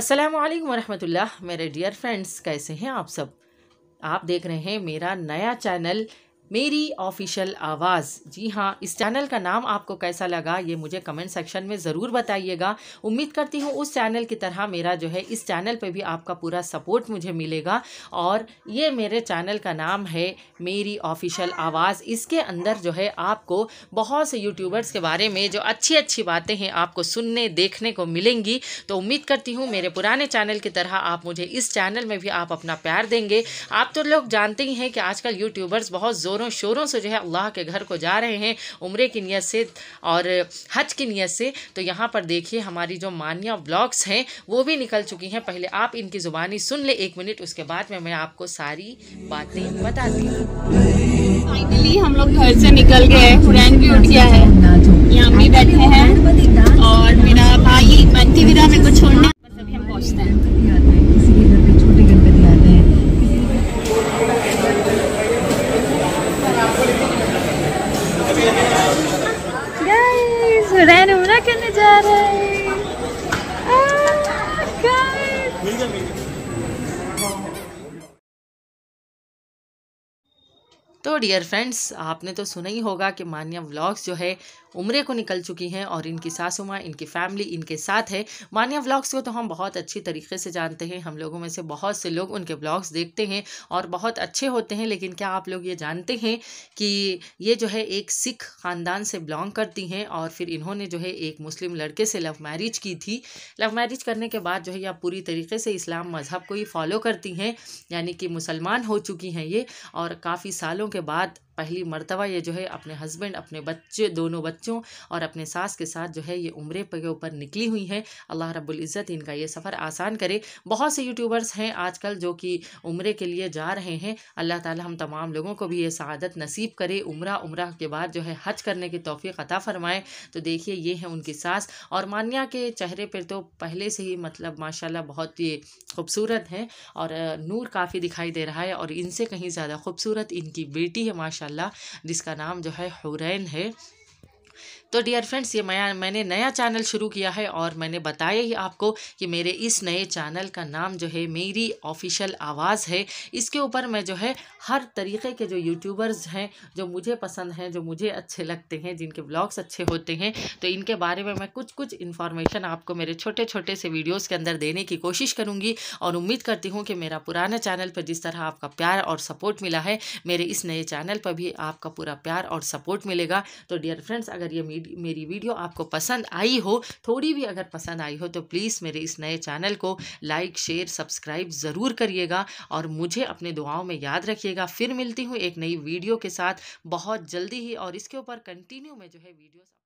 अस्सलाम वालेकुम मेरे डियर फ्रेंड्स कैसे हैं आप सब आप देख रहे हैं मेरा नया चैनल मेरी ऑफिशियल आवाज़ जी हाँ इस चैनल का नाम आपको कैसा लगा ये मुझे कमेंट सेक्शन में ज़रूर बताइएगा उम्मीद करती हूँ उस चैनल की तरह मेरा जो है इस चैनल पे भी आपका पूरा सपोर्ट मुझे मिलेगा और ये मेरे चैनल का नाम है मेरी ऑफिशियल आवाज़ इसके अंदर जो है आपको बहुत से यूट्यूबर्स के बारे में जो अच्छी अच्छी बातें हैं आपको सुनने देखने को मिलेंगी तो उम्मीद करती हूँ मेरे पुराने चैनल की तरह आप मुझे इस चैनल में भी आप अपना प्यार देंगे आप तो लोग जानते ही हैं कि आजकल यूट्यूबर्स बहुत ज़ोर जोरों शोरों से जो है अल्लाह के घर को जा रहे हैं उम्र की नीयत से और हज की नीयत से तो यहाँ पर देखिए हमारी जो मानिया ब्लॉग्स हैं वो भी निकल चुकी हैं पहले आप इनकी ज़ुबानी सुन ले एक मिनट उसके बाद में मैं आपको सारी बातें बताती हूँ फाइनली हम लोग घर से निकल गए फ्रेंड भी उठ गया है यहाँ भी बैठे हैं और मेरा रहन उमरा करने जा रहा है तो डियर फ्रेंड्स आपने तो सुना ही होगा कि मानिया व्लॉग्स जो है उम्र को निकल चुकी हैं और इनकी सासू माँ इनकी फैमिली इनके साथ है मानिया व्लॉग्स को तो हम बहुत अच्छी तरीके से जानते हैं हम लोगों में से बहुत से लोग उनके व्लॉग्स देखते हैं और बहुत अच्छे होते हैं लेकिन क्या आप लोग ये जानते हैं कि ये जो है एक सिख ख़ानदान से बिलोंग करती हैं और फिर इन्होंने जो है एक मुस्लिम लड़के से लव मैरिज की थी लव मैरिज करने के बाद जो है यह पूरी तरीके से इस्लाम मज़हब को ही फॉलो करती हैं यानी कि मुसलमान हो चुकी हैं ये और काफ़ी सालों के बाद पहली मरतबा ये जो है अपने हस्बैंड अपने बच्चे दोनों बच्चों और अपने सास के साथ जो है ये उम्र के ऊपर निकली हुई हैं अल्लाह इज़्ज़त इनका ये सफ़र आसान करे बहुत से यूट्यूबर्स हैं आजकल जो कि उम्र के लिए जा रहे हैं अल्लाह ताला हम तमाम लोगों को भी ये सआदत नसीब करे उम्र उम्र के बाद जो है हज करने की तोफ़ी अता फ़रमाएँ तो देखिए ये हैं उनकी सास और मानिया के चेहरे पर तो पहले से ही मतलब माशाल्लाह बहुत ही खूबसूरत हैं और नूर काफ़ी दिखाई दे रहा है और इनसे कहीं ज़्यादा खूबसूरत इनकी बेटी है माशा माशाल्लाह जिसका नाम जो है हुरैन है तो डियर फ्रेंड्स ये मैं मैंने नया चैनल शुरू किया है और मैंने बताया ही आपको कि मेरे इस नए चैनल का नाम जो है मेरी ऑफिशियल आवाज़ है इसके ऊपर मैं जो है हर तरीके के जो यूट्यूबर्स हैं जो मुझे पसंद हैं जो मुझे अच्छे लगते हैं जिनके ब्लॉग्स अच्छे होते हैं तो इनके बारे में मैं कुछ कुछ इन्फॉर्मेशन आपको मेरे छोटे छोटे से वीडियोज़ के अंदर देने की कोशिश करूँगी और उम्मीद करती हूँ कि मेरा पुराना चैनल पर जिस तरह आपका प्यार और सपोर्ट मिला है मेरे इस नए चैनल पर भी आपका पूरा प्यार और सपोर्ट मिलेगा तो डियर फ्रेंड्स अगर अगर ये मेरी वीडियो आपको पसंद आई हो थोड़ी भी अगर पसंद आई हो तो प्लीज़ मेरे इस नए चैनल को लाइक शेयर सब्सक्राइब ज़रूर करिएगा और मुझे अपने दुआओं में याद रखिएगा फिर मिलती हूँ एक नई वीडियो के साथ बहुत जल्दी ही और इसके ऊपर कंटिन्यू में जो है वीडियोस